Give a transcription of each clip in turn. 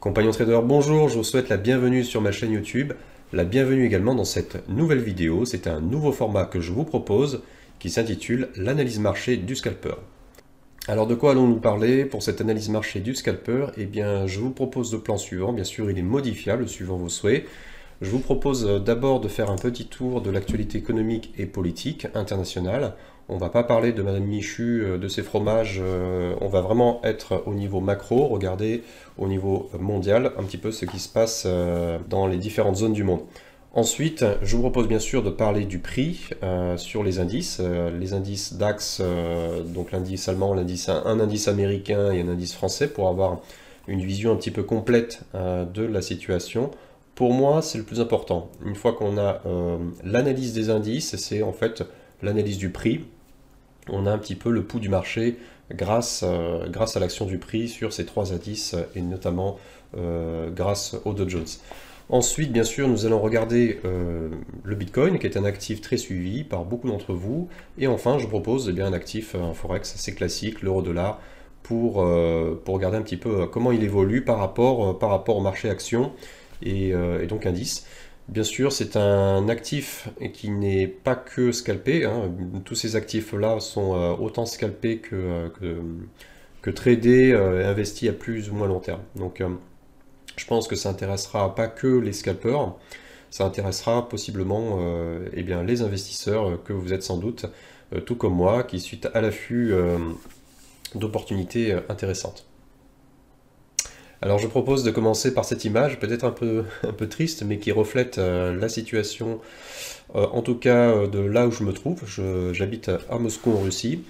Compagnons trader, bonjour, je vous souhaite la bienvenue sur ma chaîne YouTube, la bienvenue également dans cette nouvelle vidéo, c'est un nouveau format que je vous propose qui s'intitule l'analyse marché du scalper. Alors de quoi allons-nous parler pour cette analyse marché du scalper Eh bien je vous propose le plan suivant, bien sûr il est modifiable suivant vos souhaits. Je vous propose euh, d'abord de faire un petit tour de l'actualité économique et politique internationale. On va pas parler de Madame Michu, euh, de ses fromages, euh, on va vraiment être au niveau macro, regarder au niveau mondial un petit peu ce qui se passe euh, dans les différentes zones du monde. Ensuite, je vous propose bien sûr de parler du prix sur les indices, les indices DAX, donc l'indice allemand, l'indice un indice américain et un indice français pour avoir une vision un petit peu complète de la situation. Pour moi, c'est le plus important. Une fois qu'on a l'analyse des indices, c'est en fait l'analyse du prix on a un petit peu le pouls du marché grâce, euh, grâce à l'action du prix sur ces trois indices et notamment euh, grâce au Dow Jones. Ensuite, bien sûr, nous allons regarder euh, le Bitcoin, qui est un actif très suivi par beaucoup d'entre vous. Et enfin, je propose eh bien, un actif, un forex assez classique, l'euro-dollar, pour, regarder un petit peu comment il évolue par rapport, au marché action et, et donc indice. Bien sûr, c'est un actif qui n'est pas que scalpé. Hein. Tous ces actifs-là sont euh, autant scalpés que, euh, que, euh, et tradés, investis à plus ou moins long terme. Donc, je pense que ça intéressera pas que les scalpeurs, ça intéressera possiblement eh bien, les investisseurs que vous êtes sans doute, tout comme moi, qui suite à l'affût d'opportunités intéressantes. Alors je propose de commencer par cette image, peut-être un peu, triste, mais qui reflète euh, la situation, euh, en tout cas euh, de là où je me trouve. J'habite à Moscou en Russie.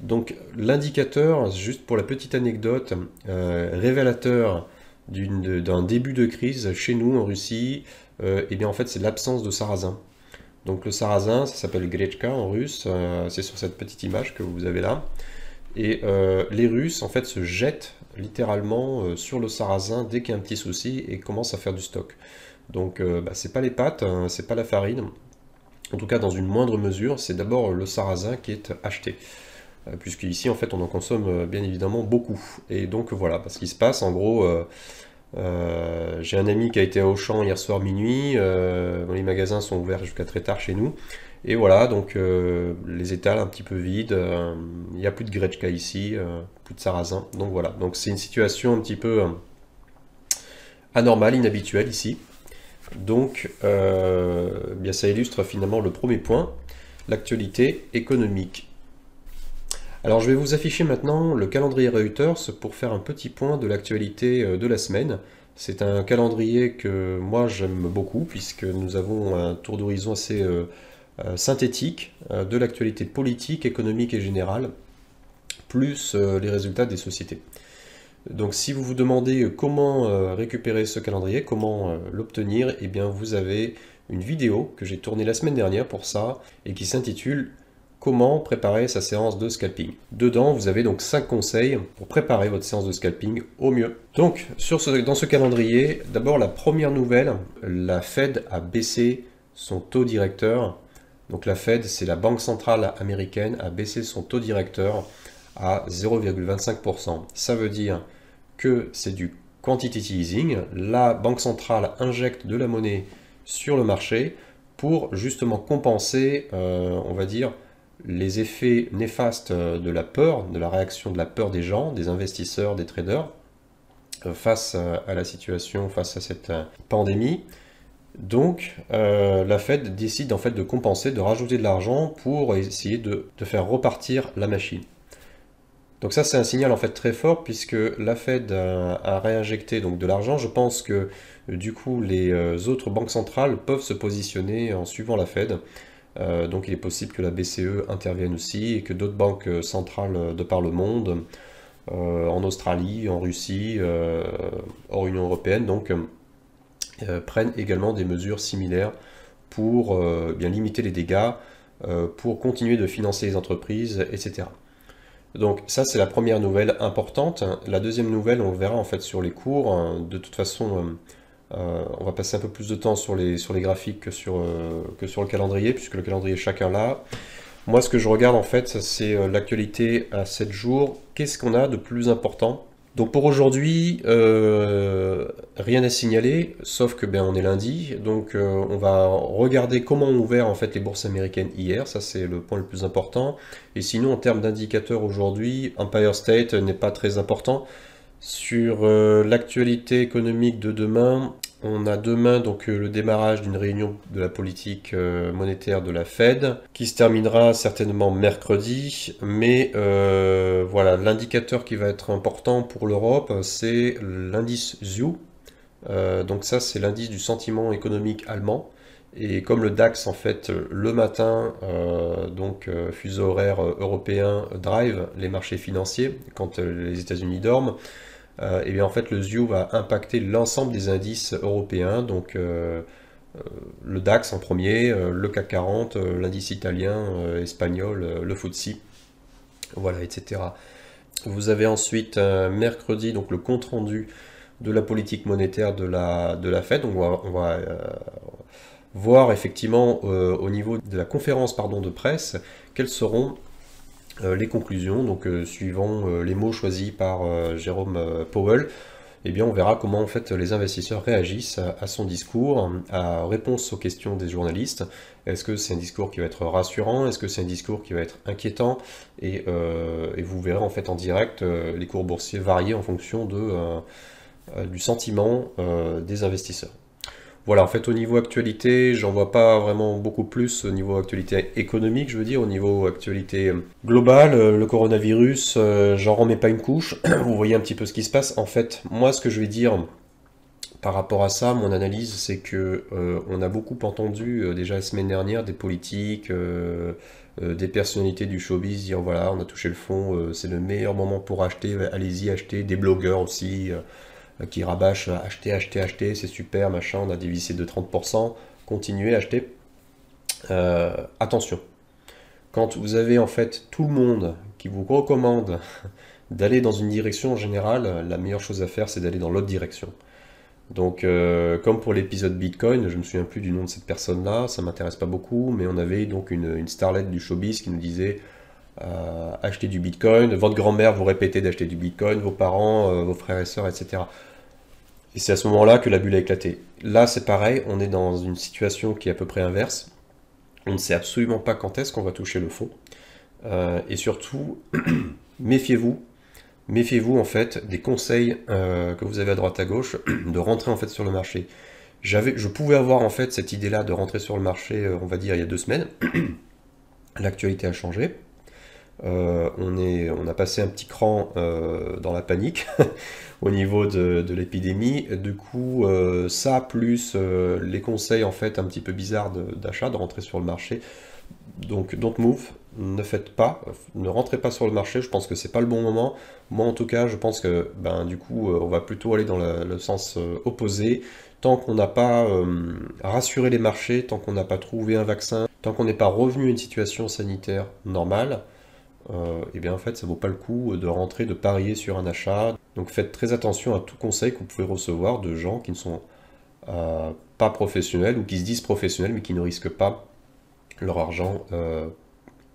Donc l'indicateur, juste pour la petite anecdote, révélateur d'un début de crise chez nous en Russie, et eh bien en fait c'est l'absence de sarrasin. Donc le sarrasin, ça s'appelle grechka en russe, c'est sur cette petite image que vous avez là. Et euh, les Russes, en fait, se jettent littéralement euh, sur le sarrasin dès qu'il y a un petit souci et commencent à faire du stock. Donc, euh, bah, c'est pas les pâtes, hein, c'est pas la farine. En tout cas, dans une moindre mesure, c'est d'abord le sarrasin qui est acheté. Puisqu'ici, en fait, on en consomme bien évidemment beaucoup. Et donc, voilà, ce qui se passe, en gros, j'ai un ami qui a été à Auchan hier soir minuit. les magasins sont ouverts jusqu'à très tard chez nous. Et voilà, donc euh, les étals un petit peu vides, euh, il n'y a plus de Grechka ici, euh, plus de Sarrasin. Donc voilà, donc c'est une situation un petit peu anormale, inhabituelle ici. Donc bien ça illustre finalement le premier point, l'actualité économique. Alors je vais vous afficher maintenant le calendrier Reuters pour faire un petit point de l'actualité de la semaine. C'est un calendrier que moi j'aime beaucoup puisque nous avons un tour d'horizon assez euh, synthétique euh, de l'actualité politique, économique et générale, plus euh, les résultats des sociétés. Donc si vous vous demandez comment récupérer ce calendrier, comment l'obtenir, eh bien vous avez une vidéo que j'ai tournée la semaine dernière pour ça et qui s'intitule Comment préparer sa séance de scalping. Dedans, vous avez donc 5 conseils pour préparer votre séance de scalping au mieux. Donc sur dans ce calendrier, d'abord la première nouvelle, la Fed a baissé son taux directeur donc la Fed, c'est la banque centrale américaine, a baissé son taux directeur à 0,25%. Ça veut dire que c'est du quantitative easing. La banque centrale injecte de la monnaie sur le marché pour justement compenser, euh, on va dire, les effets néfastes de la peur, de la réaction de la peur des gens, des investisseurs, des traders, euh, face euh, à la situation, face à cette pandémie. Donc euh, la Fed décide en fait de compenser, de rajouter de l'argent pour essayer de, faire repartir la machine. Donc ça c'est un signal en fait très fort puisque la Fed a, réinjecté donc de l'argent. Je pense que euh, du coup les euh, autres banques centrales peuvent se positionner en suivant la Fed. donc il est possible que la BCE intervienne aussi et que d'autres banques centrales de par le monde, en Australie, en Russie, hors Union Européenne, donc euh, prennent également des mesures similaires pour euh, bien limiter les dégâts, euh, pour continuer de financer les entreprises, etc. Donc ça c'est la première nouvelle importante. La deuxième nouvelle, on le verra en fait sur les cours. De toute façon, on va passer un peu plus de temps sur les, sur les graphiques que sur, que sur le calendrier, puisque le calendrier est chacun là. Moi ce que je regarde en fait, c'est l'actualité à 7 jours. Qu'est-ce qu'on a de plus important donc pour aujourd'hui, euh, rien à signaler, sauf que ben, on est lundi, donc euh, on va regarder comment ont ouvert en fait les bourses américaines hier, ça c'est le point le plus important. Et sinon en termes d'indicateurs aujourd'hui, Empire State n'est pas très important. Sur euh, l'actualité économique de demain, on a demain donc euh, le démarrage d'une réunion de la politique euh, monétaire de la Fed qui se terminera certainement mercredi. Mais euh, voilà, l'indicateur qui va être important pour l'Europe, c'est l'indice ZU. donc ça, c'est l'indice du sentiment économique allemand. Et comme le DAX, en fait, le matin, donc fuseau horaire européen drive les marchés financiers quand les États-Unis dorment, euh, et bien en fait le ZIO va impacter l'ensemble des indices européens, donc euh, euh, le DAX en premier, le CAC 40, l'indice italien, espagnol, le FTSE, voilà, etc. Vous avez ensuite mercredi donc le compte rendu de la politique monétaire de la, de la Fed, donc on va, voir effectivement au niveau de la conférence pardon, de presse quels seront euh, les conclusions, donc euh, suivant euh, les mots choisis par Jérôme Powell, eh bien, on verra comment en fait les investisseurs réagissent à, son discours, à réponse aux questions des journalistes. Est-ce que c'est un discours qui va être rassurant Est-ce que c'est un discours qui va être inquiétant et, vous verrez en fait en direct les cours boursiers varier en fonction de, du sentiment des investisseurs. Voilà, en fait, au niveau actualité, j'en vois pas vraiment beaucoup plus au niveau actualité économique, je veux dire, au niveau actualité euh, globale. Euh, le coronavirus, euh, j'en remets pas une couche. Vous voyez un petit peu ce qui se passe. En fait, moi, ce que je vais dire par rapport à ça, mon analyse, c'est que on a beaucoup entendu déjà la semaine dernière des politiques, des personnalités du showbiz dire voilà, on a touché le fond, c'est le meilleur moment pour acheter, allez-y acheter, des blogueurs aussi. Euh, qui rabâche euh, acheter, acheter, acheter, c'est super, machin, on a dévissé de 30%, continuez, acheter. Euh, attention, quand vous avez en fait tout le monde qui vous recommande d'aller dans une direction en général la meilleure chose à faire c'est d'aller dans l'autre direction. Donc, comme pour l'épisode Bitcoin, je me souviens plus du nom de cette personne-là, ça m'intéresse pas beaucoup, mais on avait donc une, starlette du showbiz qui nous disait euh, acheter du Bitcoin, votre grand-mère vous répétait d'acheter du Bitcoin, vos parents, vos frères et sœurs, etc. Et c'est à ce moment-là que la bulle a éclaté. Là, c'est pareil, on est dans une situation qui est à peu près inverse. On ne sait absolument pas quand est-ce qu'on va toucher le fond. Euh, et surtout, méfiez-vous, méfiez-vous en fait des conseils euh, que vous avez à droite à gauche de rentrer en fait sur le marché. je pouvais avoir en fait cette idée-là de rentrer sur le marché, euh, on va dire, il y a deux semaines. L'actualité a changé. Euh, on, a passé un petit cran euh, dans la panique au niveau de, l'épidémie. Du coup, euh, ça plus les conseils en fait un petit peu bizarres d'achat, de, rentrer sur le marché. Donc, don't move, ne faites pas, ne rentrez pas sur le marché. Je pense que c'est pas le bon moment. Moi, en tout cas, je pense que ben du coup, on va plutôt aller dans le sens opposé. Tant qu'on n'a pas rassuré les marchés, tant qu'on n'a pas trouvé un vaccin, tant qu'on n'est pas revenu à une situation sanitaire normale, et euh, eh bien en fait ça vaut pas le coup de rentrer, de parier sur un achat. Donc faites très attention à tout conseil que vous pouvez recevoir de gens qui ne sont euh, pas professionnels ou qui se disent professionnels mais qui ne risquent pas leur argent euh,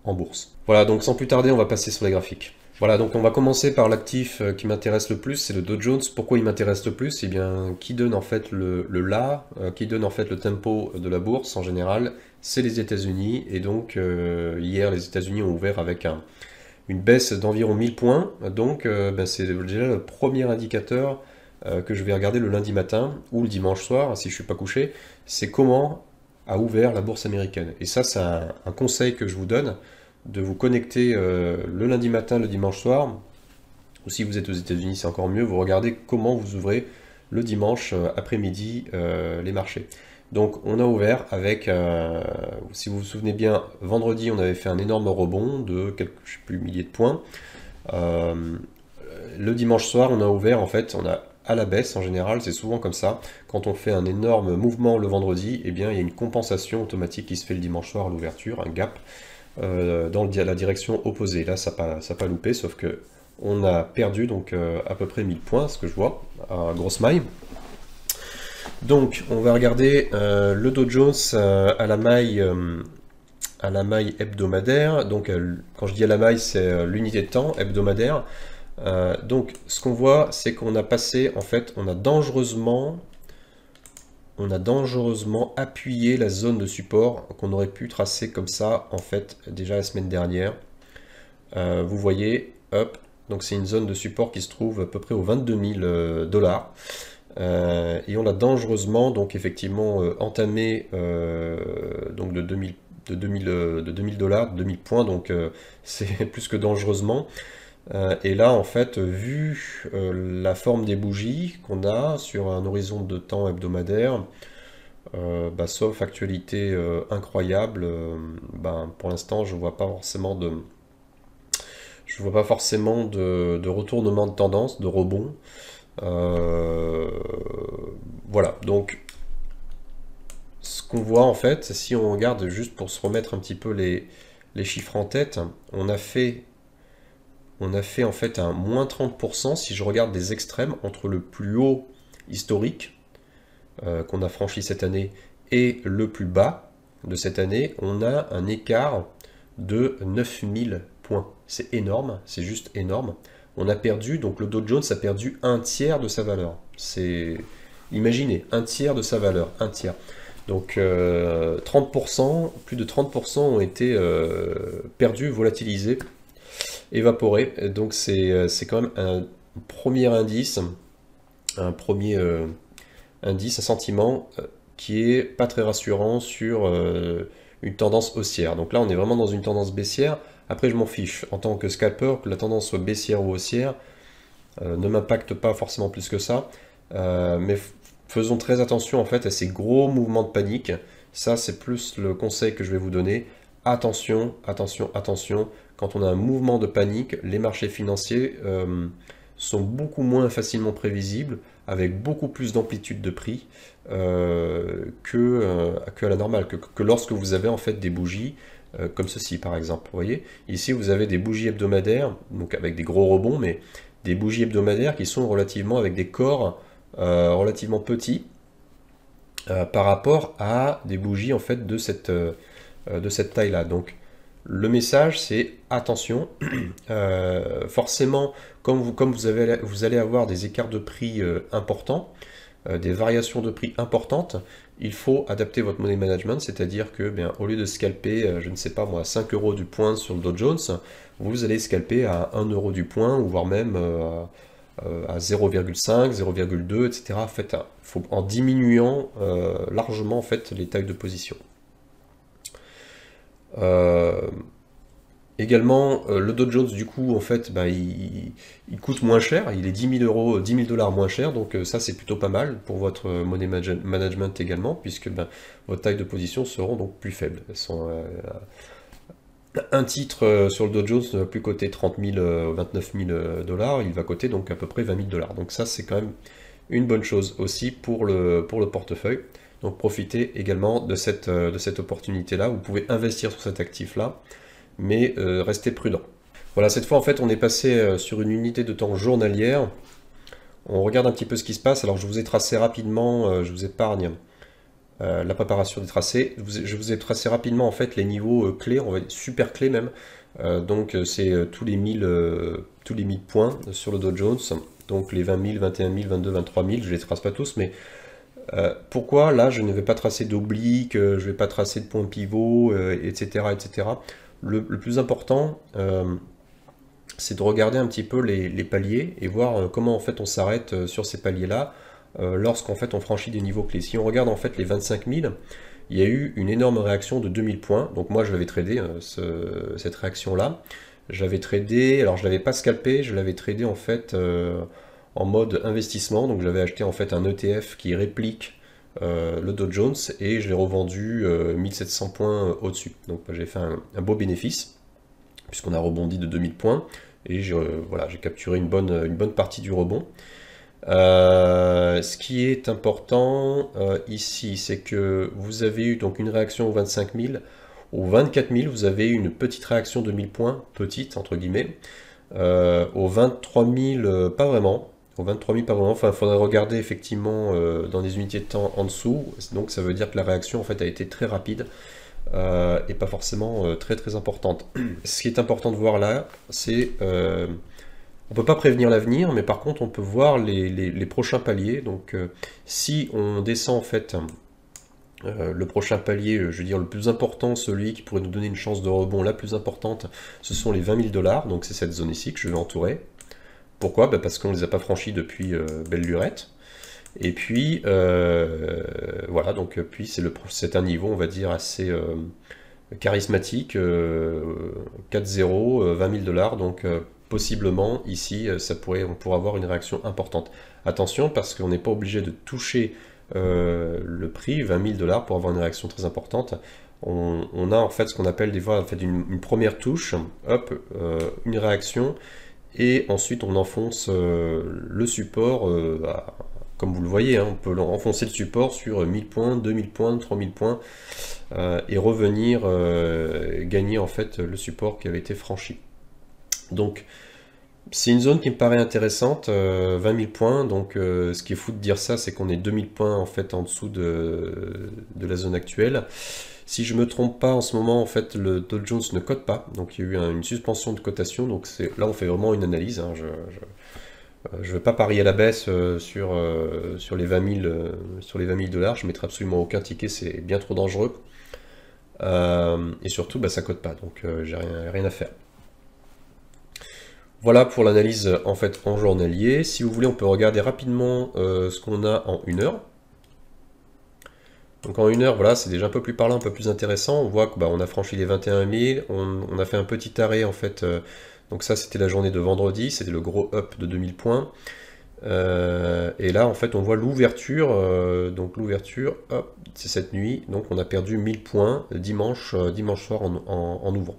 en bourse. Voilà, donc sans plus tarder, on va passer sur les graphiques. Voilà, donc on va commencer par l'actif euh, qui m'intéresse le plus, c'est le Dow Jones. Pourquoi il m'intéresse le plus Eh bien, qui donne en fait le, le la, euh, qui donne en fait le tempo de la bourse en général, c'est les États-Unis. Et donc, euh, hier, les États-Unis ont ouvert avec une baisse d'environ 1000 points. Donc, ben, c'est déjà le premier indicateur que je vais regarder le lundi matin ou le dimanche soir, si je ne suis pas couché. C'est comment a ouvert la bourse américaine. Et ça, c'est un, conseil que je vous donne de vous connecter euh, le lundi matin, le dimanche soir, ou si vous êtes aux États-Unis, c'est encore mieux, vous regardez comment vous ouvrez le dimanche euh, après-midi euh, les marchés. Donc on a ouvert avec, si vous vous souvenez bien, vendredi on avait fait un énorme rebond de quelques plus, milliers de points. le dimanche soir on a ouvert en fait, on a à la baisse en général, c'est souvent comme ça. Quand on fait un énorme mouvement le vendredi, eh bien il y a une compensation automatique qui se fait le dimanche soir à l'ouverture, un gap. Euh, dans la direction opposée. Là, ça n'a pas, loupé, sauf que on a perdu donc euh, à peu près 1000 points, ce que je vois, à grosse maille. Donc, on va regarder euh, le Dow Jones à la maille à la maille hebdomadaire. Donc, quand je dis à la maille, c'est l'unité de temps hebdomadaire. donc, ce qu'on voit, c'est qu'on a passé, en fait, on a dangereusement on a dangereusement appuyé la zone de support qu'on aurait pu tracer comme ça, en fait, déjà la semaine dernière. Euh, vous voyez, hop, donc c'est une zone de support qui se trouve à peu près aux 22 000 euh, dollars. Euh, et on l'a dangereusement, donc effectivement, entamé donc de 2000 de 2000 de 2000 dollars, 2000 points, donc c'est plus que dangereusement. Euh, et là, en fait, vu euh, la forme des bougies qu'on a sur un horizon de temps hebdomadaire, euh, bah, sauf actualité incroyable, bah, pour l'instant, je vois pas forcément de, je vois pas forcément de, retournement de tendance, de rebond. voilà. Donc, ce qu'on voit en fait, si on regarde juste pour se remettre un petit peu les chiffres en tête, on a fait on a fait en fait un moins 30% si je regarde des extrêmes entre le plus haut historique euh, qu'on a franchi cette année et le plus bas de cette année, on a un écart de 9000 points. C'est énorme, c'est juste énorme. On a perdu, donc le Dow Jones a perdu un tiers de sa valeur. C'est, imaginez, un tiers de sa valeur, un tiers. Donc 30%, euh, plus de 30% ont été euh, perdus, volatilisés évaporé. Donc euh, c'est quand même un premier indice, un premier euh, indice, un sentiment euh, qui est pas très rassurant sur une tendance haussière. Donc là, on est vraiment dans une tendance baissière. Après, je m'en fiche. En tant que scalper, que la tendance soit baissière ou haussière, ne m'impacte pas forcément plus que ça. mais faisons très attention en fait à ces gros mouvements de panique. Ça, c'est plus le conseil que je vais vous donner. Attention, attention, attention quand on a un mouvement de panique, les marchés financiers euh, sont beaucoup moins facilement prévisibles, avec beaucoup plus d'amplitude de prix euh, que, euh, que, à la normale, que, que, lorsque vous avez en fait des bougies comme ceci par exemple. Vous voyez, ici vous avez des bougies hebdomadaires, donc avec des gros rebonds, mais des bougies hebdomadaires qui sont relativement avec des corps relativement petits par rapport à des bougies en fait de cette, de cette taille-là. Donc le message c'est attention, euh, forcément comme, vous, comme vous, allez avoir des écarts de prix euh, importants, euh, des variations de prix importantes, il faut adapter votre money management, c'est-à-dire que eh bien, au lieu de scalper, je ne sais pas moi, 5 euros du point sur le Dow Jones, vous allez scalper à 1 euro du point, ou voire même à 0,5, 0,2, etc. En, fait, en diminuant largement en fait, les tailles de position. Euh, également, euh, le Dow Jones, du coup, en fait, ben, il, coûte moins cher, il est 10 000 euros, 10 euh, 000 dollars moins cher, donc ça c'est plutôt pas mal pour votre money management également, puisque ben, vos tailles de position seront donc plus faibles. un titre sur le Dow Jones ne va plus coter 30 000, 29 000 dollars, il va coter donc à peu près 20 000 dollars. Donc ça c'est quand même une bonne chose aussi pour le, pour le portefeuille. Donc profitez également de cette, euh, de cette opportunité-là. Vous pouvez investir sur cet actif-là, mais euh, restez prudent. Voilà, cette fois en fait on est passé euh, sur une unité de temps journalière. On regarde un petit peu ce qui se passe. Alors je vous ai tracé rapidement, je vous épargne la préparation des tracés. Je vous, ai, tracé rapidement en fait les niveaux clés, on va, super clés même. donc c'est tous les 1000 tous les points sur le Dow Jones. Donc les 20 000, 21 000, 22 23 000, je ne les trace pas tous, mais euh, pourquoi là je ne vais pas tracer d'oblique, je ne vais pas tracer de point pivot, euh, etc. etc. Le, plus important, euh, c'est de regarder un petit peu les, paliers et voir comment en fait on s'arrête sur ces paliers-là lorsqu'en fait on franchit des niveaux clés. Si on regarde en fait les 25 000, il y a eu une énorme réaction de 2000 points. Donc moi je l'avais tradé cette réaction-là. J'avais tradé, alors je l'avais pas scalpé, je l'avais tradé en fait en mode investissement. Donc j'avais acheté en fait un ETF qui réplique euh, le Dow Jones et je l'ai revendu 1700 euh, points euh, au-dessus. Donc bah, j'ai fait un, beau bénéfice puisqu'on a rebondi de 2000 points et voilà, j'ai capturé une bonne, une bonne partie du rebond. ce qui est important ici, c'est que vous avez eu donc une réaction aux 25 000, aux 24 vous avez une petite réaction de 1000 points, petite entre guillemets. aux 23 000, pas vraiment, 23 000 par moment. Enfin, il faudrait regarder effectivement euh, dans les unités de temps en dessous. Donc ça veut dire que la réaction en fait a été très rapide euh, et pas forcément euh, très très importante. Ce qui est important de voir là, c'est on peut pas prévenir l'avenir, mais par contre on peut voir les, prochains paliers. Donc si on descend en fait le prochain palier, je veux dire le plus important, celui qui pourrait nous donner une chance de rebond la plus importante, ce sont les 20 000 dollars, donc c'est cette zone ici que je vais entourer, pourquoi bah, Parce qu'on ne les a pas franchis depuis euh, Belle Lurette. Et puis, euh, voilà, donc euh, puis c'est un niveau, on va dire, assez charismatique. 4-0, 20 000 dollars, donc possiblement ici, ça pourrait, on pourrait avoir une réaction importante. Attention, parce qu'on n'est pas obligé de toucher le prix, 20 000 dollars, pour avoir une réaction très importante. On, a en fait ce qu'on appelle des fois en fait, une, première touche, hop, une réaction, et ensuite on enfonce euh, le support, euh, comme vous le voyez, hein, on peut enfoncer le support sur 1000 points, 2000 points, 3000 points, euh, et revenir gagner en fait le support qui avait été franchi. Donc c'est une zone qui me paraît intéressante, 20 000 points, donc ce qui est fou de dire ça, c'est qu'on est 2000 points en fait en dessous de la zone actuelle. Si je me trompe pas, en ce moment, en fait, le Dow Jones ne cote pas. Donc, il y a eu une suspension de cotation. Donc, là, on fait vraiment une analyse. Hein. Je, ne euh, veux pas parier à la baisse euh, sur, euh, sur les 20 000 sur les dollars. Je mettrai absolument aucun ticket. C'est bien trop dangereux. et surtout, ça bah, ça cote pas. Donc, j'ai rien, à faire. Voilà pour l'analyse en fait en journalier. Si vous voulez, on peut regarder rapidement ce qu'on a en une heure. Donc en une heure, voilà, c'est déjà un peu plus parlant, un peu plus intéressant. On voit qu'on bah, a franchi les 21 000, on, a fait un petit arrêt en fait. Euh, donc ça, c'était la journée de vendredi, c'était le gros up de 2000 points. Euh, et là, en fait, on voit l'ouverture. Euh, donc l'ouverture, hop, c'est cette nuit. Donc on a perdu 1000 points dimanche, dimanche soir en, ouvrant.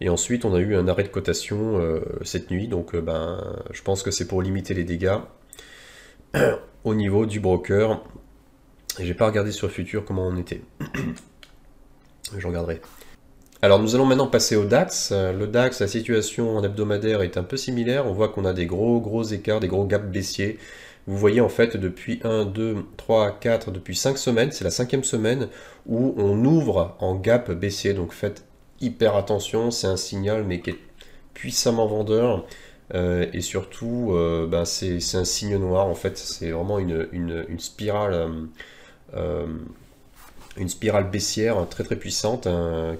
Et ensuite, on a eu un arrêt de cotation cette nuit. Donc ben, je pense que c'est pour limiter les dégâts au niveau du broker je j'ai pas regardé sur le Futur comment on était. Je regarderai. Alors nous allons maintenant passer au DAX. Euh, le DAX, la situation en hebdomadaire est un peu similaire. On voit qu'on a des gros gros écarts, des gros gaps baissiers. Vous voyez en fait depuis 1, 2, 3, 4, depuis 5 semaines, c'est la cinquième semaine où on ouvre en gap baissier. Donc faites hyper attention, c'est un signal mais qui est puissamment vendeur. Euh, et surtout, euh, ben, c'est un signe noir en fait, c'est vraiment une, une, spirale. Euh, une spirale baissière très très puissante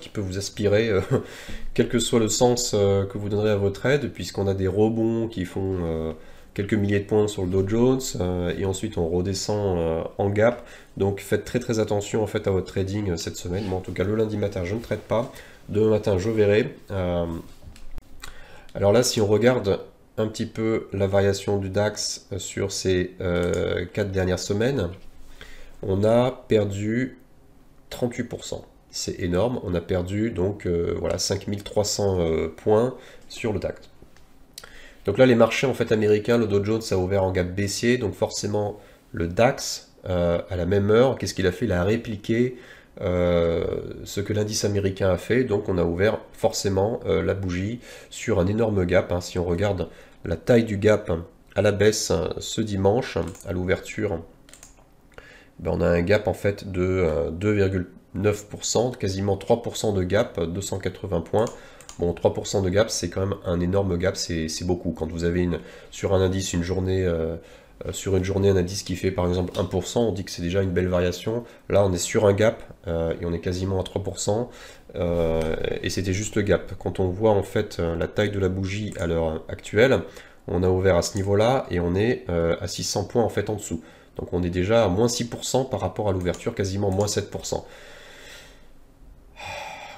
qui peut vous aspirer euh, quel que soit le sens euh, que vous donnerez à votre aide puisqu'on a des rebonds qui font quelques milliers de points sur le Dow Jones et ensuite on redescend en gap donc faites très très attention en fait à votre trading cette semaine moi en tout cas le lundi matin je ne traite pas demain matin je verrai alors là si on regarde un petit peu la variation du DAX sur ces quatre dernières semaines on a perdu 38%. C'est énorme, on a perdu donc euh, voilà 5300 euh, points sur le DAX. Donc là les marchés en fait américains, le Dow Jones a ouvert en gap baissier, donc forcément le DAX euh, à la même heure, qu'est-ce qu'il a fait Il a répliqué ce que l'indice américain a fait, donc on a ouvert forcément la bougie sur un énorme gap. Hein. si on regarde la taille du gap à la baisse ce dimanche à l'ouverture ben, on a un gap en fait de 2,9%, euh, quasiment 3% de gap, 280 euh, points. Bon, 3% de gap, c'est quand même un énorme gap, c'est beaucoup. Quand vous avez une, sur un indice une journée, euh, sur une journée un indice qui fait par exemple 1%, on dit que c'est déjà une belle variation. Là, on est sur un gap et on est quasiment à 3%. et c'était juste le gap. Quand on voit en fait la taille de la bougie à l'heure actuelle, on a ouvert à ce niveau-là et on est à 600 points en fait en dessous. Donc on est déjà à moins 6% par rapport à l'ouverture, quasiment moins 7%.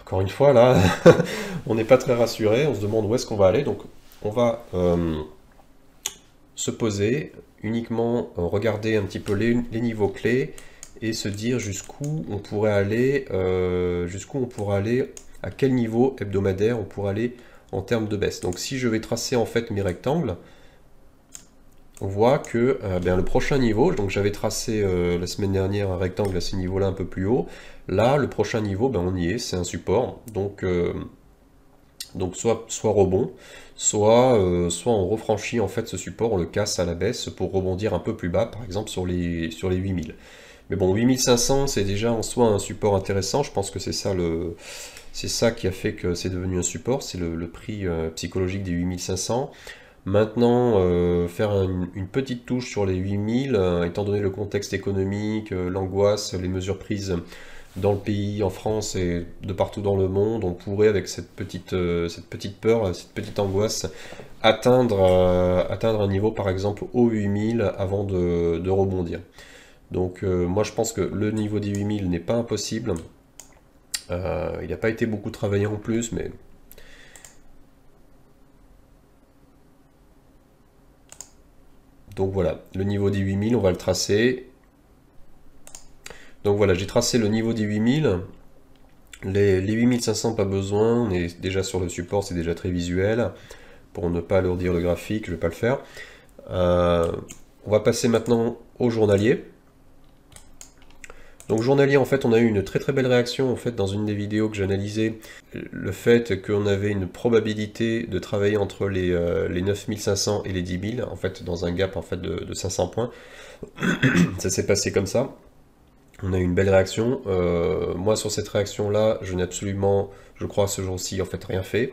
Encore une fois, là, on n'est pas très rassuré, on se demande où est-ce qu'on va aller. Donc on va euh, se poser, uniquement euh, regarder un petit peu les, niveaux clés et se dire jusqu'où on pourrait aller, euh, jusqu'où on pourrait aller, à quel niveau hebdomadaire on pourrait aller en termes de baisse. Donc si je vais tracer en fait mes rectangles, on voit que euh, ben, le prochain niveau, donc j'avais tracé euh, la semaine dernière un rectangle à ce niveau là un peu plus haut, là le prochain niveau, ben, on y est, c'est un support, donc, euh, donc soit, soit rebond, soit, soit on refranchit en fait ce support, on le casse à la baisse pour rebondir un peu plus bas, par exemple sur les, sur les 8000. Mais bon, 8500, c'est déjà en soi un support intéressant, je pense que c'est ça le... C'est ça qui a fait que c'est devenu un support, c'est le prix psychologique des 8500. Maintenant, euh, faire une petite touche sur les 8000, euh, étant donné le contexte économique, euh, l'angoisse, les mesures prises dans le pays, en France et de partout dans le monde, on pourrait, avec cette petite, cette petite peur, cette petite angoisse, atteindre, atteindre un niveau, par exemple, aux 8000 avant de, de rebondir. Donc moi, je pense que le niveau des 8000 n'est pas impossible. il n'a pas été beaucoup travaillé en plus, mais Donc voilà, le niveau des 8000, on va le tracer. Donc voilà, j'ai tracé le niveau des 8000. Les, 8500, pas besoin, on est déjà sur le support, c'est déjà très visuel. Pour ne pas alourdir le graphique, je ne vais pas le faire. Euh, on va passer maintenant au journalier. Donc journalier, en fait, on a eu une très très belle réaction en fait dans une des vidéos que j'analysais, le fait qu'on avait une probabilité de travailler entre les, 9500 euh, et les 10 000, en fait dans un gap en fait de, 500 points. ça s'est passé comme ça. On a eu une belle réaction. Euh, moi sur cette réaction là, je n'ai absolument, je crois, ce jour-ci en fait rien fait.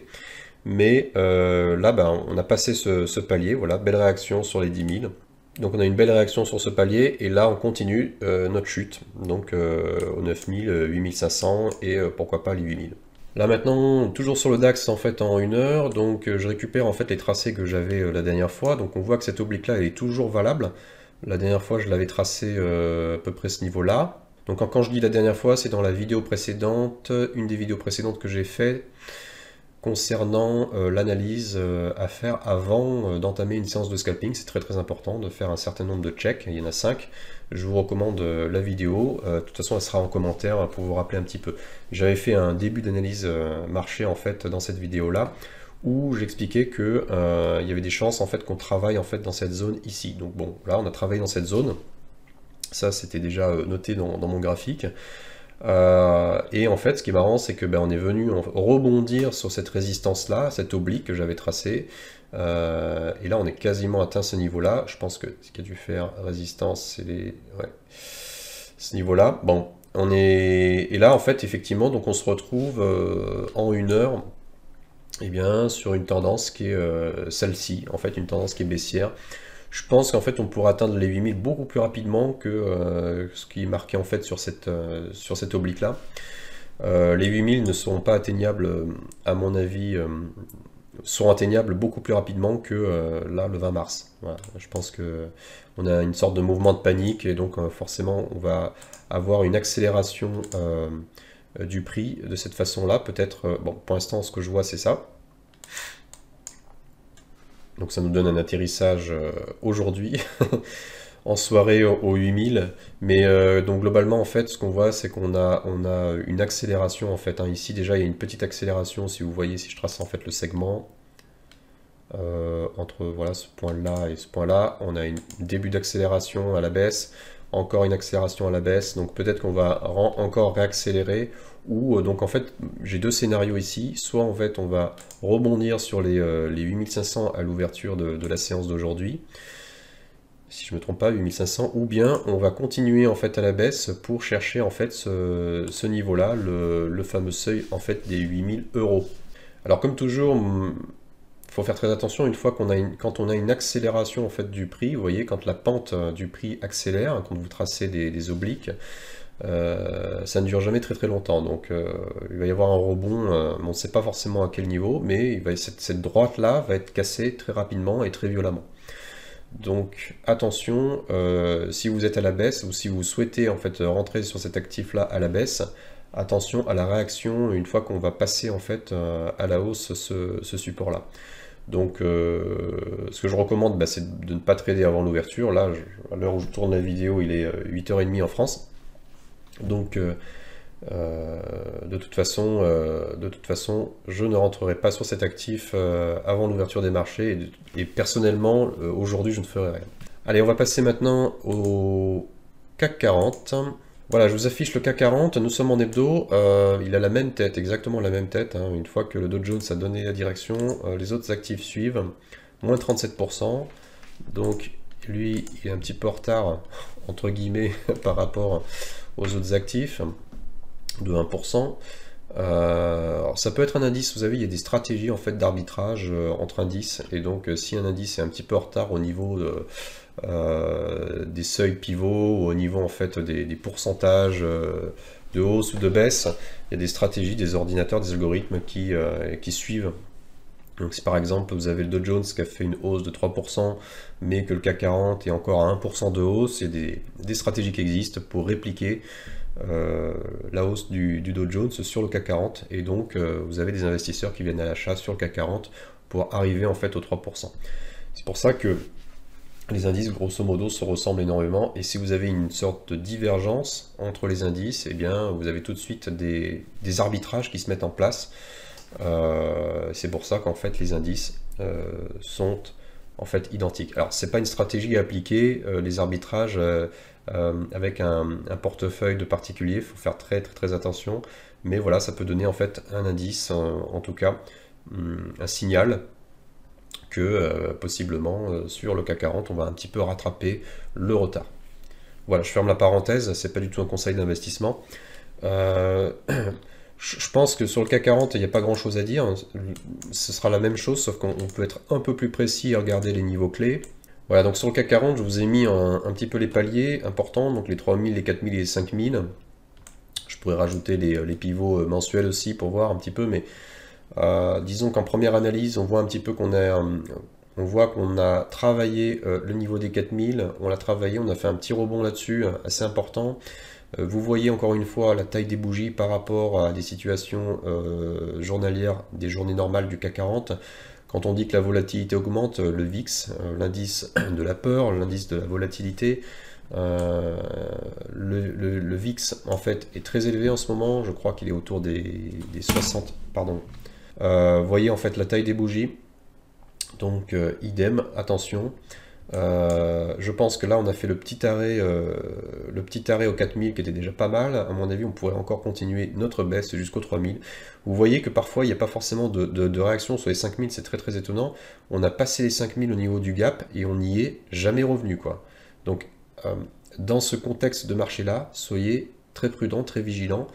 Mais euh, là, ben, on a passé ce, ce, palier, voilà, belle réaction sur les 10 000. Donc on a une belle réaction sur ce palier et là on continue euh, notre chute, donc euh, aux 9000, 8500 et euh, pourquoi pas les 8000. Là maintenant, toujours sur le DAX en fait en une heure, donc euh, je récupère en fait les tracés que j'avais la dernière fois, donc on voit que cette oblique là elle est toujours valable. La dernière fois je l'avais tracé à peu près ce niveau là. Donc quand je dis la dernière fois, c'est dans la vidéo précédente, une des vidéos précédentes que j'ai fait concernant euh, l'analyse euh, à faire avant euh, d'entamer une séance de scalping. C'est très très important de faire un certain nombre de checks, il y en a 5. Je vous recommande la vidéo, de toute façon elle sera en commentaire pour vous rappeler un petit peu. J'avais fait un début d'analyse marché en fait dans cette vidéo là où j'expliquais que il y avait des chances en fait qu'on travaille en fait dans cette zone ici. Donc bon, là on a travaillé dans cette zone. Ça c'était déjà noté dans mon graphique. Euh, et en fait, ce qui est marrant, c'est que ben, on est venu rebondir sur cette résistance-là, cet oblique que j'avais tracé. Euh, et là, on est quasiment atteint ce niveau-là. Je pense que ce qui a dû faire résistance, c'est les... ce niveau-là. Bon, on est et là, en fait, effectivement, donc on se retrouve euh, en une heure. Eh bien, sur une tendance qui est celle-ci, en fait, une tendance qui est baissière je pense qu'en fait on pourra atteindre les 8000 beaucoup plus rapidement euh, que ce qui est marqué en fait sur cette, euh, sur cette oblique là. Euh, les 8000 ne seront pas atteignables à mon avis, sont atteignables beaucoup plus rapidement que là le 20 mars. Je pense que on a une sorte de mouvement de panique et donc forcément on va avoir une accélération du prix de cette façon là peut-être, bon pour l'instant ce que je vois c'est ça. Donc ça nous donne un atterrissage euh, aujourd'hui, en soirée au 8000. Mais euh, donc globalement, en fait, ce qu'on voit, c'est qu'on a, on a une accélération, en fait. Hein. Ici, déjà, il y a une petite accélération, si vous voyez, si je trace en fait le segment. Euh, entre voilà, ce point-là et ce point-là, on a un début d'accélération à la baisse, encore une accélération à la baisse, donc peut-être qu'on va encore réaccélérer, ou euh, donc en fait j'ai deux scénarios ici, soit en fait on va rebondir sur les, 8500 euh, à l'ouverture de, la séance d'aujourd'hui, si je ne me trompe pas, 8500, ou bien on va continuer en fait à la baisse pour chercher en fait ce, niveau-là, le, le, fameux seuil en fait des 8000 euros. Alors comme toujours, il faut faire très attention une fois qu'on a une, quand on a une accélération en fait du prix, vous voyez, quand la pente euh, du prix accélère, hein, quand vous tracez des, obliques, euh, ça ne dure jamais très très longtemps. Donc euh, il va y avoir un rebond, on ne sait pas forcément à quel niveau, mais cette, droite-là va être cassée très rapidement et très violemment. Donc attention, si vous êtes à la baisse ou si vous souhaitez en fait rentrer sur cet actif-là à la baisse, attention à la réaction une fois qu'on va passer en fait à la hausse ce support-là. Donc euh, ce que je recommande, bah, c'est de ne pas trader avant l'ouverture. Là, à l'heure où je tourne la vidéo, il est 8h30 euh, en France. Donc euh, de, toute façon, de toute façon, je ne rentrerai pas sur cet actif avant l'ouverture des marchés. Et, et personnellement, aujourd'hui, je ne ferai rien. Allez, on va passer maintenant au CAC 40. Voilà, je vous affiche le k 40, nous sommes en hebdo, euh, il a la même tête, exactement la même tête, hein. une fois que le Dow Jones a donné la direction, euh, les autres actifs suivent, moins 37%, donc lui il est un petit peu en retard, entre guillemets, par rapport aux autres actifs, de 1%. Euh, ça peut être un indice, vous avez, il y a des stratégies en fait d'arbitrage entre indices, et donc si un indice est un petit peu en retard au niveau de euh, des seuils pivots au niveau en fait des, pourcentages euh, de hausse ou de baisse. Il y a des stratégies, des ordinateurs, des algorithmes qui, euh, qui suivent. Donc si par exemple vous avez le Dow Jones qui a fait une hausse de 3%, mais que le CAC 40 est encore à 1% de hausse, il des, stratégies qui existent pour répliquer la hausse du, du, Dow Jones sur le CAC 40 et donc vous avez des investisseurs qui viennent à l'achat sur le CAC 40 pour arriver en fait aux 3%. C'est pour ça que les indices grosso modo se ressemblent énormément et si vous avez une sorte de divergence entre les indices, eh bien vous avez tout de suite des, arbitrages qui se mettent en place. Euh, c'est pour ça qu'en fait les indices euh, sont en fait identiques. Alors c'est pas une stratégie à appliquer euh, les arbitrages avec un, portefeuille de particulier, il faut faire très très très attention, mais voilà ça peut donner en fait un indice en tout cas hum, un signal que euh, possiblement euh, sur le CAC 40, on va un petit peu rattraper le retard. Voilà, je ferme la parenthèse, c'est pas du tout un conseil d'investissement. Euh, je pense que sur le CAC 40, il n'y a pas grand chose à dire. Ce sera la même chose, sauf qu'on peut être un peu plus précis et regarder les niveaux clés. Voilà, donc sur le CAC 40, je vous ai mis un, petit peu les paliers importants, donc les 3000, les 4000 et les 5000. Je pourrais rajouter les, les pivots mensuels aussi pour voir un petit peu, mais euh, disons qu'en première analyse, on voit un petit peu qu'on a, euh, on voit qu'on a travaillé euh, le niveau des 4000, on l'a travaillé, on a fait un petit rebond là-dessus, assez important. vous voyez encore une fois la taille des bougies par rapport à des situations journalières, des journées normales du CAC 40. Quand on dit que la volatilité augmente, le VIX, l'indice de la peur, l'indice de la volatilité, le, VIX en fait est très élevé en ce moment, je crois qu'il est autour des, des 60, pardon, euh, voyez en fait la taille des bougies. Donc euh, idem, attention. Euh, je pense que là on a fait le petit arrêt, le petit arrêt au 4000 qui était déjà pas mal. À mon avis, on pourrait encore continuer notre baisse jusqu'au 3000. Vous voyez que parfois il n'y a pas forcément de, de réaction sur les 5000, c'est très très étonnant. On a passé les 5000 au niveau du gap et on n'y est jamais revenu quoi. Donc dans ce contexte de marché là, soyez très prudent, très vigilant.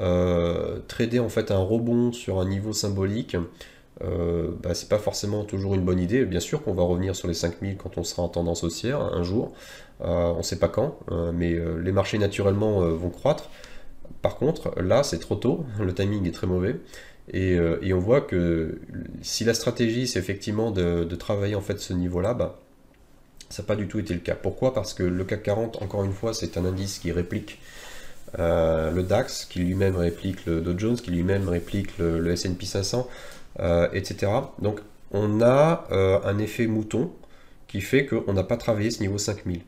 Euh, trader en fait un rebond sur un niveau symbolique, euh, bah, c'est pas forcément toujours une bonne idée. Bien sûr qu'on va revenir sur les 5000 quand on sera en tendance haussière un jour, euh, on sait pas quand, euh, mais euh, les marchés naturellement vont croître. Par contre, là c'est trop tôt, le timing est très mauvais. Et, on voit que si la stratégie c'est effectivement de, travailler en fait ce niveau-là, bah, ça n'a pas du tout été le cas. Pourquoi Parce que le CAC 40, encore une fois, c'est un indice qui réplique euh, le DAX, qui lui-même réplique le Dow Jones, qui lui-même réplique le, S&P 500, etc. Donc on a euh, un effet mouton qui fait qu'on n'a pas travaillé ce niveau 5000.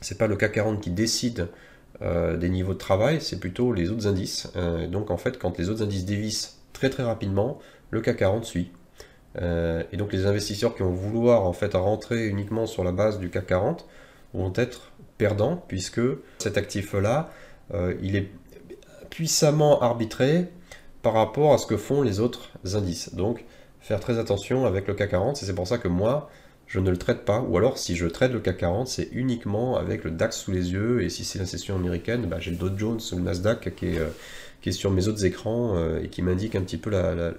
Ce n'est pas le CAC 40 qui décide euh, des niveaux de travail, c'est plutôt les autres indices. donc en fait, quand les autres indices dévissent très très rapidement, le CAC 40 suit. et donc les investisseurs qui vont vouloir en fait rentrer uniquement sur la base du CAC 40 vont être perdants puisque cet actif-là euh, il est puissamment arbitré par rapport à ce que font les autres indices. Donc, faire très attention avec le CAC 40, et c'est pour ça que moi, je ne le traite pas. Ou alors, si je traite le CAC 40, c'est uniquement avec le DAX sous les yeux, et si c'est la session américaine, bah, j'ai le Dow Jones ou le Nasdaq qui est, euh, sur mes autres écrans euh, et qui m'indique un petit peu la,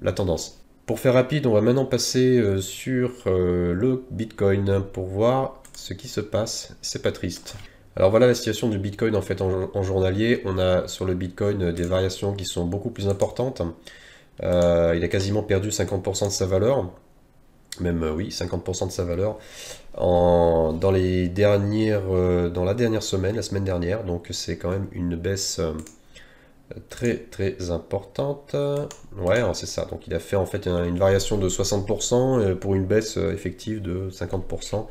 la tendance. Pour faire rapide, on va maintenant passer sur le Bitcoin pour voir ce qui se passe. C'est pas triste. Alors voilà la situation du Bitcoin en fait en, journalier. On a sur le Bitcoin euh, des variations qui sont beaucoup plus importantes. Euh, il a quasiment perdu 50% de sa valeur. Même euh, oui, 50% de sa valeur dans, les dernières, dans la dernière semaine, la semaine dernière. Donc c'est quand même une baisse très très importante. Ouais, hein, c'est ça. Donc il a fait en fait une variation de 60% pour une baisse effective de 50%.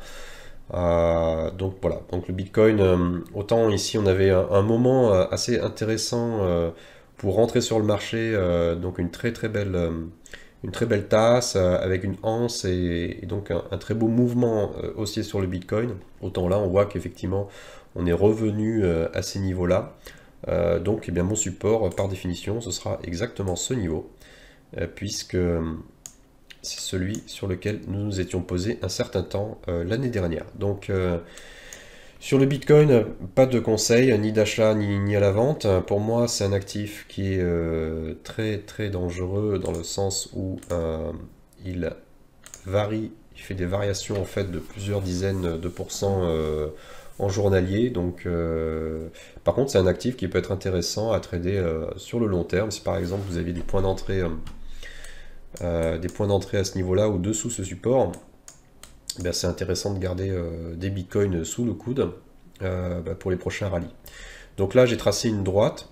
Euh, donc voilà, donc le Bitcoin, euh, autant ici on avait un, moment euh, assez intéressant pour rentrer sur le marché, donc une très très belle, une très belle tasse avec une anse et, donc un, très beau mouvement haussier sur le Bitcoin. Autant là on voit qu'effectivement on est revenu à ces niveaux-là. donc eh bien mon support par définition ce sera exactement ce niveau puisque c'est celui sur lequel nous nous étions posés un certain temps euh, l'année dernière. Donc euh, sur le Bitcoin, pas de conseil, ni d'achat, ni, à la vente. Pour moi, c'est un actif qui est euh, très très dangereux dans le sens où il varie, il fait des variations en fait de plusieurs dizaines de pourcents en journalier. Donc, par contre, c'est un actif qui peut être intéressant à trader sur le long terme. Si par exemple vous avez des points d'entrée euh, des points d'entrée à ce niveau-là ou dessous ce support, eh c'est intéressant de garder euh, des bitcoins sous le coude euh, bah, pour les prochains rallyes. Donc là, j'ai tracé une droite,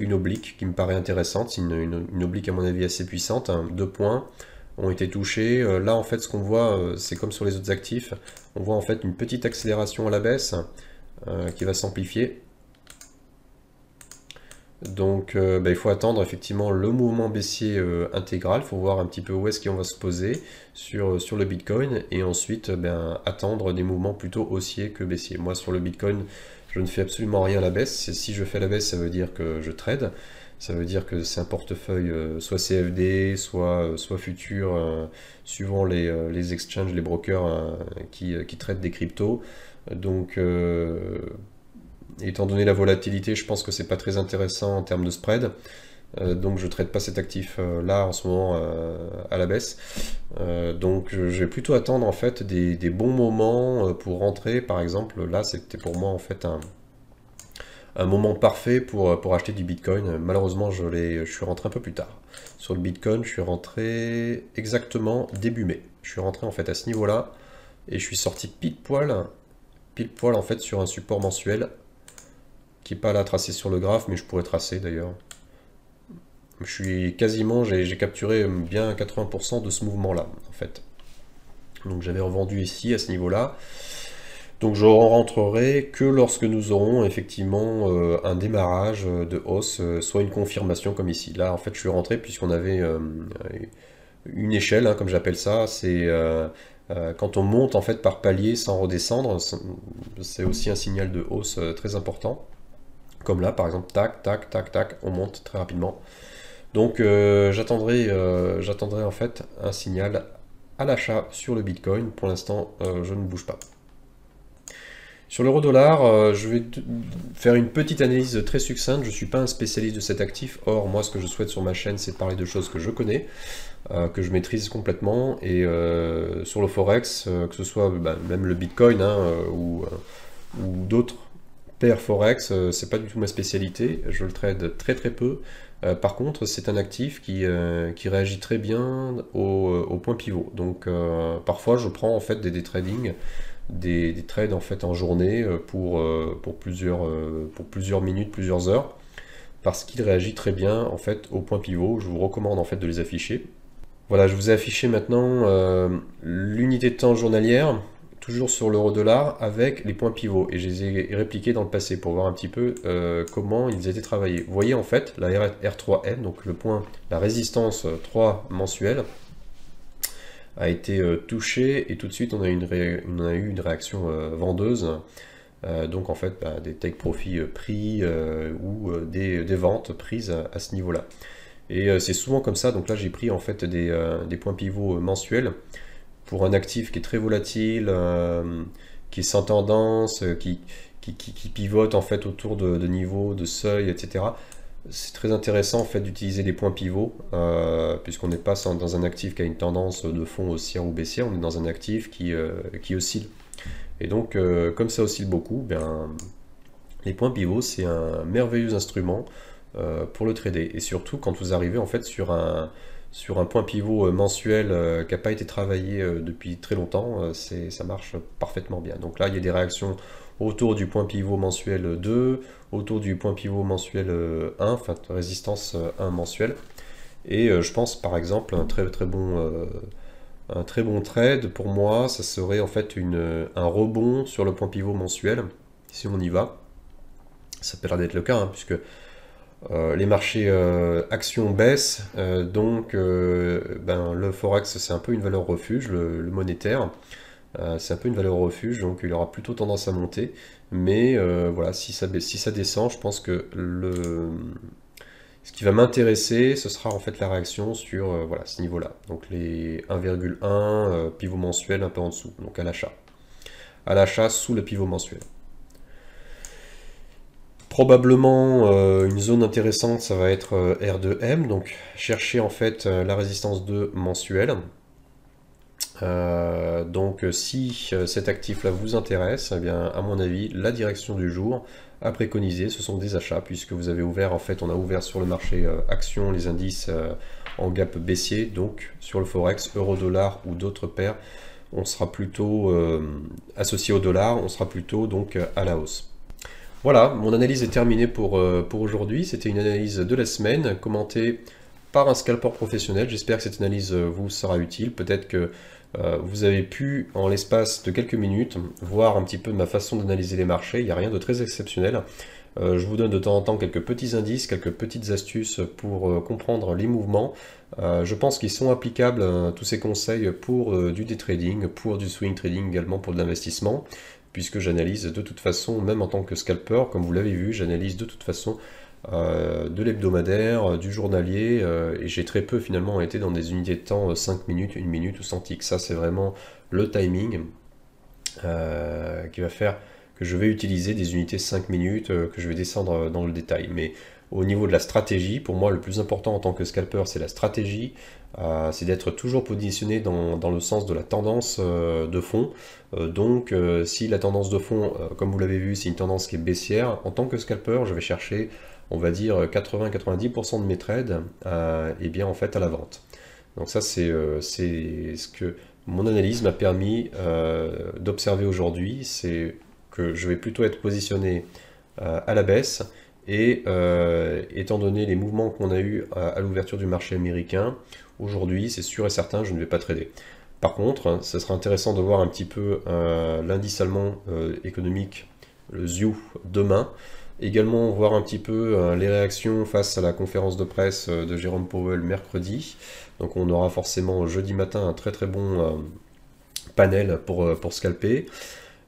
une oblique qui me paraît intéressante, une, une, oblique à mon avis assez puissante, hein. deux points ont été touchés. là, en fait, ce qu'on voit, c'est comme sur les autres actifs, on voit en fait une petite accélération à la baisse qui va s'amplifier donc euh, bah, il faut attendre effectivement le mouvement baissier euh, intégral, il faut voir un petit peu où est-ce qu'on va se poser sur, euh, sur le Bitcoin et ensuite ben, attendre des mouvements plutôt haussiers que baissiers. Moi sur le Bitcoin, je ne fais absolument rien à la baisse. Si je fais la baisse, ça veut dire que je trade. Ça veut dire que c'est un portefeuille soit CFD, soit, soit futur, suivant les, exchanges, les brokers qui, qui traitent des cryptos. Donc étant donné la volatilité, je pense que c'est pas très intéressant en termes de spread. Euh, donc je traite pas cet actif euh, là en ce moment euh, à la baisse. donc je vais plutôt attendre en fait des, bons moments pour rentrer. Par exemple, là c'était pour moi en fait un, moment parfait pour, pour acheter du Bitcoin. Malheureusement, je, je suis rentré un peu plus tard. Sur le Bitcoin, je suis rentré exactement début mai. Je suis rentré en fait à ce niveau-là et je suis sorti pile poil, pile poil en fait sur un support mensuel qui n'est pas là tracé sur le graphe, mais je pourrais tracer d'ailleurs. Je suis quasiment, j'ai capturé bien 80% de ce mouvement-là, en fait. Donc j'avais revendu ici, à ce niveau-là. Donc je rentrerai que lorsque nous aurons effectivement euh, un démarrage de hausse, euh, soit une confirmation comme ici. Là, en fait, je suis rentré puisqu'on avait euh, une échelle, hein, comme j'appelle ça. C'est quand on monte en fait par palier sans redescendre, c'est aussi un signal de hausse très important. Comme là, par exemple, tac, tac, tac, tac, on monte très rapidement. Donc euh, j'attendrai, euh, j'attendrai en fait un signal à l'achat sur le Bitcoin. Pour l'instant, euh, je ne bouge pas. Sur l'euro dollar, je vais faire une petite analyse très succincte. Je ne suis pas un spécialiste de cet actif. Or, moi, ce que je souhaite sur ma chaîne, c'est de parler de choses que je connais, que je maîtrise complètement. Et sur le Forex, que ce soit ben, même le Bitcoin hein, ou, ou d'autres Forex, euh, c'est pas du tout ma spécialité, je le trade très très peu. Euh, par contre, c'est un actif qui, euh, qui, réagit très bien au, au point pivot. Donc parfois, je prends en fait des, tradings, trading, des, des, trades en fait en journée pour, pour, plusieurs, pour plusieurs minutes, plusieurs heures, parce qu'il réagit très bien en fait au point pivot. Je vous recommande en fait de les afficher. Voilà, je vous ai affiché maintenant l'unité de temps journalière toujours sur l'euro-dollar avec les points pivots. Et je les ai répliqués dans le passé pour voir un petit peu euh, comment ils étaient travaillés. Vous voyez en fait la R3M, donc le point, la résistance 3 euh, mensuelle, a été euh, touchée et tout de suite on a, eu une réaction vendeuse. donc en fait bah, des take profit pris ou des, ventes prises à, ce niveau-là. Et c'est souvent comme ça, donc là j'ai pris en fait des points pivots mensuels pour un actif qui est très volatile, euh, qui est sans tendance, euh, qui, qui, pivote en fait autour de, niveaux, de seuils, etc. C'est très intéressant en fait d'utiliser les points pivots, euh, puisqu'on n'est pas dans un actif qui a une tendance de fond haussière ou baissière, on est dans un actif qui, qui oscille. Et donc, comme ça oscille beaucoup, eh les points pivots, c'est un merveilleux instrument pour le trader. Et surtout quand vous arrivez en fait sur un, sur un point pivot euh, mensuel euh, qui n'a pas été travaillé euh, depuis très longtemps, ça marche parfaitement bien. Donc là, il y a des réactions autour du point pivot mensuel 2, autour du point pivot mensuel 1, enfin résistance 1 mensuel. Et je pense par exemple un très très bon un très bon trade pour moi, ça serait en fait un rebond sur le point pivot mensuel si on y va. Ça peut l'air d'être le cas hein, puisque euh, les marchés euh, actions baissent, euh, donc ben, le forex c'est un peu une valeur refuge, le, monétaire c'est un peu une valeur refuge, donc il aura plutôt tendance à monter, mais voilà, si ça, si ça descend, je pense que le, ce qui va m'intéresser, ce sera en fait la réaction sur voilà, ce niveau-là, donc les 1,1, pivot mensuel un peu en dessous, donc à l'achat, à l'achat sous le pivot mensuel. Probablement euh, une zone intéressante, ça va être euh, R2M, donc chercher en fait euh, la résistance de mensuelle. donc si cet actif là vous intéresse, eh bien à mon avis la direction du jour à préconiser, ce sont des achats puisque vous avez ouvert en fait, on a ouvert sur le marché action les indices en gap baissier, donc sur le forex, euro dollar ou d'autres paires, on sera plutôt associé au dollar, on sera plutôt donc à la hausse. Voilà, mon analyse est terminée pour, euh, pour aujourd'hui. C'était une analyse de la semaine, commentée par un scalper professionnel. J'espère que cette analyse euh, vous sera utile. Peut-être que euh, vous avez pu, en l'espace de quelques minutes, voir un petit peu ma façon d'analyser les marchés. Il n'y a rien de très exceptionnel. je vous donne de temps en temps quelques petits indices, quelques petites astuces pour comprendre les mouvements. je pense qu'ils sont applicables, hein, tous ces conseils, pour du day trading, pour du swing trading également, pour de l'investissement puisque j'analyse de toute façon, même en tant que scalper, comme vous l'avez vu, j'analyse de toute façon euh, de l'hebdomadaire, euh, du journalier, euh, et j'ai très peu finalement été dans des unités de temps 5 minutes, 1 minute ou 100 ticks. Ça, c'est vraiment le timing qui va faire que je vais utiliser des unités 5 minutes, que je vais descendre dans le détail. Mais au niveau de la stratégie, pour moi, le plus important en tant que scalper, c'est la stratégie. Euh, c'est d'être toujours positionné dans, dans, le sens de la tendance euh, de fond. Euh, donc, si la tendance de fond, comme vous l'avez vu, c'est une tendance qui est baissière, en tant que scalper, je vais chercher, on va dire, 80-90% de mes trades, et bien en fait à la vente. Donc ça, c'est ce que mon analyse m'a permis d'observer aujourd'hui, c'est que je vais plutôt être positionné à la baisse et euh, étant donné les mouvements qu'on a eu à, l'ouverture du marché américain, aujourd'hui, c'est sûr et certain, je ne vais pas trader. Par contre, ce hein, sera intéressant de voir un petit peu euh, l'indice allemand euh, économique, le ZIU, demain. Également, voir un petit peu les réactions face à la conférence de presse de Jérôme Powell mercredi. Donc, on aura forcément jeudi matin un très très bon panel pour scalper.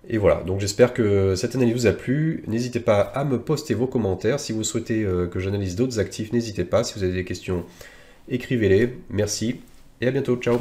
Et voilà, donc j'espère que cette analyse vous a plu. N'hésitez pas à me poster vos commentaires. Si vous souhaitez euh, que j'analyse d'autres actifs, n'hésitez pas. Si vous avez des questions, écrivez-les. Merci et à bientôt. Ciao